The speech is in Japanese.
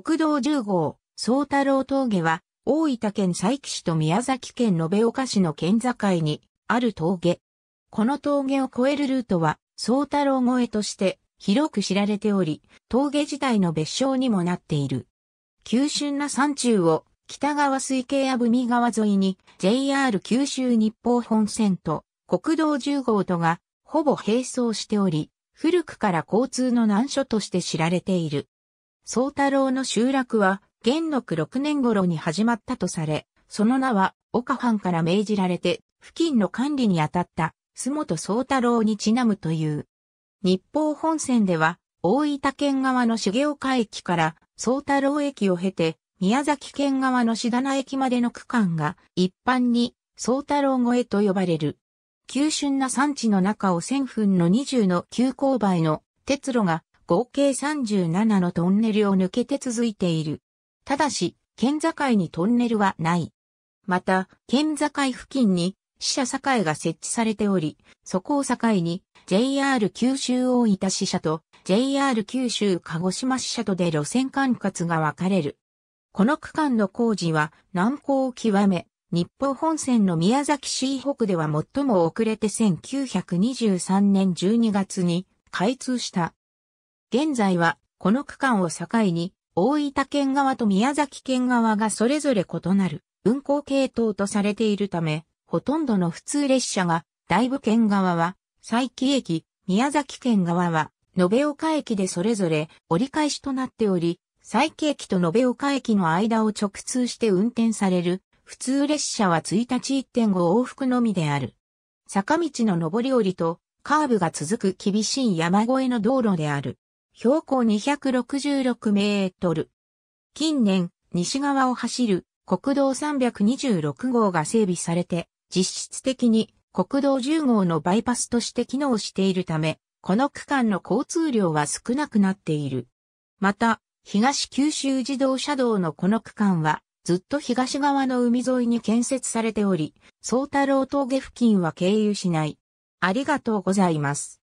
国道10号、宗太郎峠は、大分県佐伯市と宮崎県延岡市の県境にある峠。この峠を越えるルートは、宗太郎越えとして広く知られており、峠自体の別称にもなっている。急峻な山中を北川水系や海川沿いに JR 九州日報本線と国道10号とがほぼ並走しており、古くから交通の難所として知られている。宗太郎の集落は、元禄6年頃に始まったとされ、その名は、岡藩から命じられて、付近の管理に当たった、洲本宗太郎にちなむという。日報本線では、大分県側の重岡駅から宗太郎駅を経て、宮崎県側の志田駅までの区間が、一般に、宗太郎越えと呼ばれる。急峻な山地の中を1000分の20の急勾配の鉄路が合計37のトンネルを抜けて続いている。ただし、県境にトンネルはない。また、県境付近に死者境が設置されており、そこを境に JR 九州大分支社と JR 九州鹿児島支社とで路線管轄が分かれる。この区間の工事は難航を極め、日報本線の宮崎市北では最も遅れて1923年12月に開通した。現在は、この区間を境に、大分県側と宮崎県側がそれぞれ異なる運行系統とされているため、ほとんどの普通列車が、大部県側は、佐伯駅、宮崎県側は、延岡駅でそれぞれ折り返しとなっており、佐伯駅と延岡駅の間を直通して運転される、普通列車は1日1.5往復のみである。坂道の上り下りと、カーブが続く厳しい山越えの道路である。標高266メートル。近年、西側を走る国道326号が整備されて、実質的に国道10号のバイパスとして機能しているため、この区間の交通量は少なくなっている。また、東九州自動車道のこの区間は、ずっと東側の海沿いに建設されており、宗太郎峠付近は経由しない。ありがとうございます。